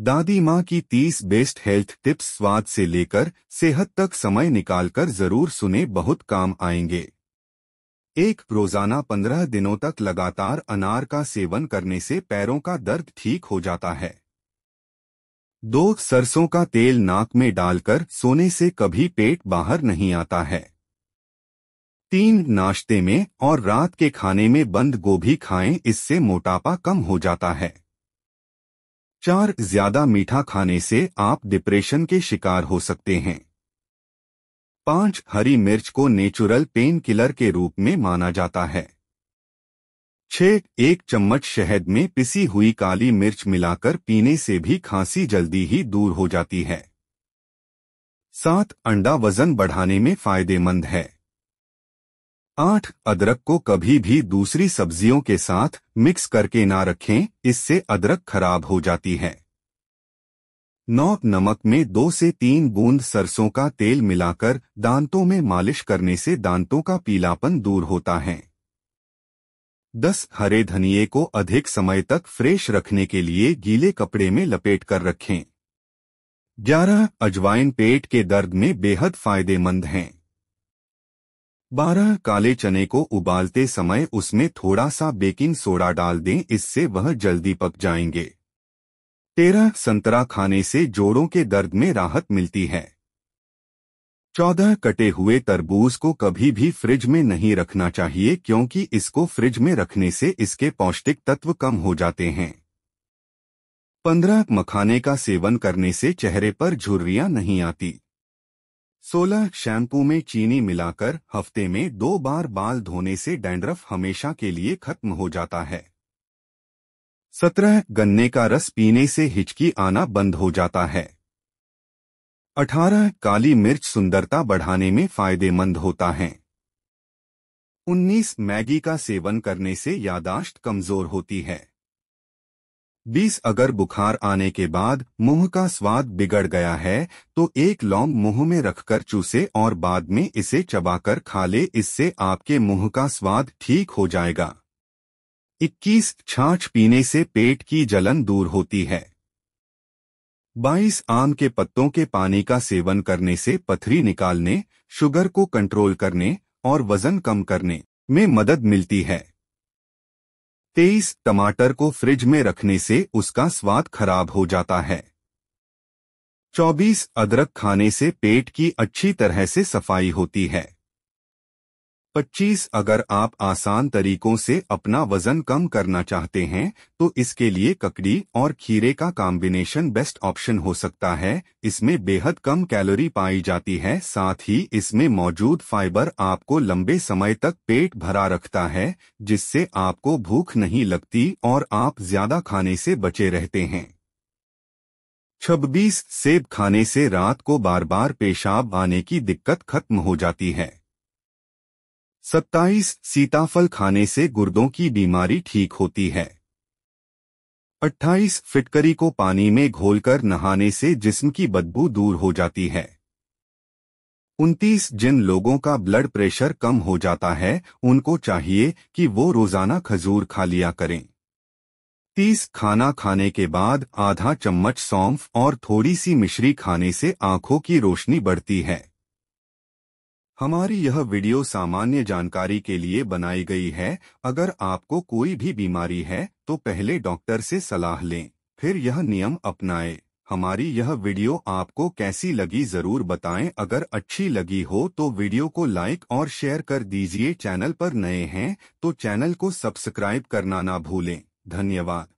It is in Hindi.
दादी माँ की तीस बेस्ट हेल्थ टिप्स स्वाद से लेकर सेहत तक समय निकालकर जरूर सुने बहुत काम आएंगे एक रोजाना पंद्रह दिनों तक लगातार अनार का सेवन करने से पैरों का दर्द ठीक हो जाता है दो सरसों का तेल नाक में डालकर सोने से कभी पेट बाहर नहीं आता है तीन नाश्ते में और रात के खाने में बंद गोभी खाएं इससे मोटापा कम हो जाता है चार ज्यादा मीठा खाने से आप डिप्रेशन के शिकार हो सकते हैं पांच हरी मिर्च को नेचुरल पेन किलर के रूप में माना जाता है छह एक चम्मच शहद में पिसी हुई काली मिर्च मिलाकर पीने से भी खांसी जल्दी ही दूर हो जाती है सात अंडा वजन बढ़ाने में फायदेमंद है आठ अदरक को कभी भी दूसरी सब्जियों के साथ मिक्स करके ना रखें इससे अदरक खराब हो जाती है नौ नमक में दो से तीन बूंद सरसों का तेल मिलाकर दांतों में मालिश करने से दांतों का पीलापन दूर होता है दस हरे धनिए को अधिक समय तक फ्रेश रखने के लिए गीले कपड़े में लपेट कर रखें ग्यारह अजवाइन पेट के दर्द में बेहद फायदेमंद हैं बारह काले चने को उबालते समय उसमें थोड़ा सा बेकिंग सोडा डाल दें इससे वह जल्दी पक जाएंगे तेरह संतरा खाने से जोड़ों के दर्द में राहत मिलती है चौदह कटे हुए तरबूज को कभी भी फ्रिज में नहीं रखना चाहिए क्योंकि इसको फ्रिज में रखने से इसके पौष्टिक तत्व कम हो जाते हैं पंद्रह मखाने का सेवन करने से चेहरे पर झुर्रियां नहीं आती सोलह शैम्पू में चीनी मिलाकर हफ्ते में दो बार बाल धोने से डैंड्रफ हमेशा के लिए खत्म हो जाता है सत्रह गन्ने का रस पीने से हिचकी आना बंद हो जाता है अठारह काली मिर्च सुंदरता बढ़ाने में फायदेमंद होता है उन्नीस मैगी का सेवन करने से यादाश्त कमजोर होती है बीस अगर बुखार आने के बाद मुंह का स्वाद बिगड़ गया है तो एक लौंग मुंह में रखकर चूसे और बाद में इसे चबाकर खा ले इससे आपके मुंह का स्वाद ठीक हो जाएगा 21 छाछ पीने से पेट की जलन दूर होती है 22 आम के पत्तों के पानी का सेवन करने से पथरी निकालने शुगर को कंट्रोल करने और वजन कम करने में मदद मिलती है तेईस टमाटर को फ्रिज में रखने से उसका स्वाद खराब हो जाता है चौबीस अदरक खाने से पेट की अच्छी तरह से सफाई होती है 25 अगर आप आसान तरीकों से अपना वजन कम करना चाहते हैं तो इसके लिए ककड़ी और खीरे का कॉम्बिनेशन बेस्ट ऑप्शन हो सकता है इसमें बेहद कम कैलोरी पाई जाती है साथ ही इसमें मौजूद फाइबर आपको लंबे समय तक पेट भरा रखता है जिससे आपको भूख नहीं लगती और आप ज्यादा खाने से बचे रहते हैं छब्बीस सेब खाने से रात को बार बार पेशाब आने की दिक्कत खत्म हो जाती है सत्ताईस सीताफल खाने से गुर्दों की बीमारी ठीक होती है अट्ठाईस फिटकरी को पानी में घोलकर नहाने से जिस्म की बदबू दूर हो जाती है उनतीस जिन लोगों का ब्लड प्रेशर कम हो जाता है उनको चाहिए कि वो रोजाना खजूर खा लिया करें तीस खाना खाने के बाद आधा चम्मच सौंफ और थोड़ी सी मिश्री खाने से आंखों की रोशनी बढ़ती है हमारी यह वीडियो सामान्य जानकारी के लिए बनाई गई है अगर आपको कोई भी बीमारी है तो पहले डॉक्टर से सलाह लें फिर यह नियम अपनाएं। हमारी यह वीडियो आपको कैसी लगी जरूर बताएं अगर अच्छी लगी हो तो वीडियो को लाइक और शेयर कर दीजिए चैनल पर नए हैं तो चैनल को सब्सक्राइब करना ना भूलें धन्यवाद